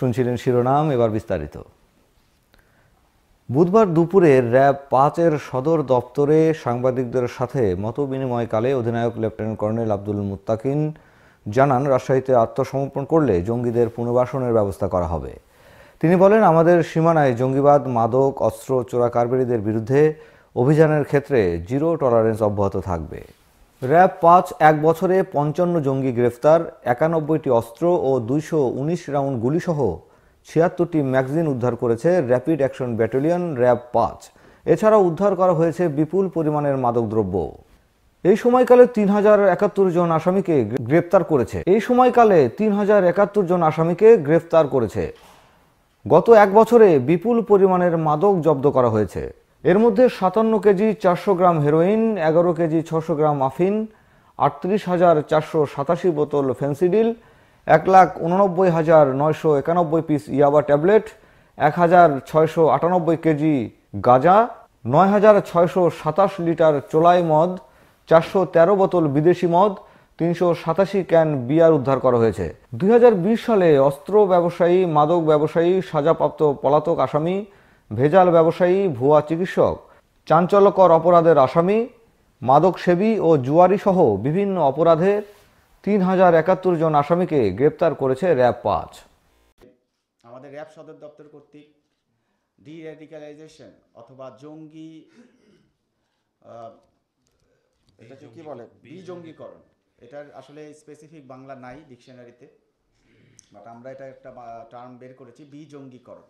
শুনছিলেন শিরোনাম এবার বিস্তারিত বুধবার দুপুরে র্যাব পাঁচের সদর দপ্তরে সাংবাদিকদের সাথে মতবিনিময়কালে অধিনায়ক লেফটেন্যান্ট কর্নেল আব্দুল মুত্তাকিন জানান রাজশাহীতে আত্মসমর্পণ করলে জঙ্গিদের পুনর্বাসনের ব্যবস্থা করা হবে তিনি বলেন আমাদের সীমানায় জঙ্গিবাদ মাদক অস্ত্র চোরাকারবেরিদের বিরুদ্ধে অভিযানের ক্ষেত্রে জিরো টলারেন্স অব্যাহত থাকবে র্যাব পাঁচ এক বছরে পঞ্চান্ন জঙ্গি গ্রেফতার একানব্বইটি অস্ত্র ও দুইশো উনিশ রাউন্ড গুলিসহ ছিয়াত্তরটি ম্যাগজিন উদ্ধার করেছে র্যাপিড অ্যাকশন ব্যাটালিয়ন র্যাব পাঁচ এছাড়াও উদ্ধার করা হয়েছে বিপুল পরিমাণের মাদকদ্রব্য এই সময়কালে তিন হাজার একাত্তর জন আসামিকে গ্রেপ্তার করেছে এই সময়কালে তিন হাজার একাত্তর জন আসামিকে গ্রেফতার করেছে গত এক বছরে বিপুল পরিমাণের মাদক জব্দ করা হয়েছে এর মধ্যে সাতান্ন কেজি চারশো গ্রাম হেরোইন এগারো কেজি ছশো গ্রাম আফিন আটত্রিশ হাজার চারশো সাতাশি বোতল ফেন্সিডিল এক লাখ উননব্বই হাজার নয়শো একানব্বই পিস ইয়াবা ট্যাবলেট এক হাজার ছয়শো আটানব্বই কেজি গাঁজা নয় হাজার ছয়শো সাতাশ লিটার চোলাই মদ চারশো তেরো বোতল বিদেশি মদ তিনশো সাতাশি ক্যান বিয়ার উদ্ধার করা হয়েছে দুই সালে অস্ত্র ব্যবসায়ী মাদক ব্যবসায়ী সাজাপ্রাপ্ত পলাতক আসামি ভেজাল ব্যবসায়ী ভুয়া চিকিৎসক চাঞ্চল্যকর অপরাধের আসামি মাদকসেবী ও জুয়ারিসহ বিভিন্ন অপরাধের তিন হাজার একাত্তর জন আসামিকে গ্রেপ্তার করেছে র্যাব পাঁচ আমাদের র্যাব সদর দপ্তর কর্তৃক ডি রেডিক্যালাইজেশন অথবা জঙ্গি এটা কি বলে বিজঙ্গীকরণ এটার আসলে স্পেসিফিক বাংলা নাই ডিকশনারিতে বাট আমরা এটা একটা টার্ম বের করেছি বিজঙ্গীকরণ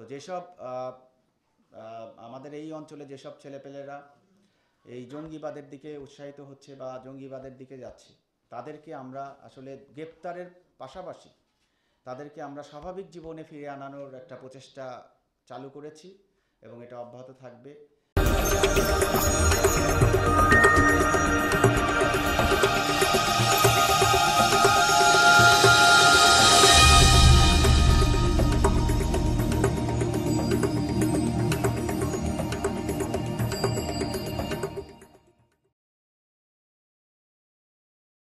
তো যেসব আমাদের এই অঞ্চলে যেসব ছেলেপেলেরা এই জঙ্গিবাদের দিকে উৎসাহিত হচ্ছে বা জঙ্গিবাদের দিকে যাচ্ছে তাদেরকে আমরা আসলে গ্রেপ্তারের পাশাপাশি তাদেরকে আমরা স্বাভাবিক জীবনে ফিরে আনানোর একটা প্রচেষ্টা চালু করেছি এবং এটা অব্যাহত থাকবে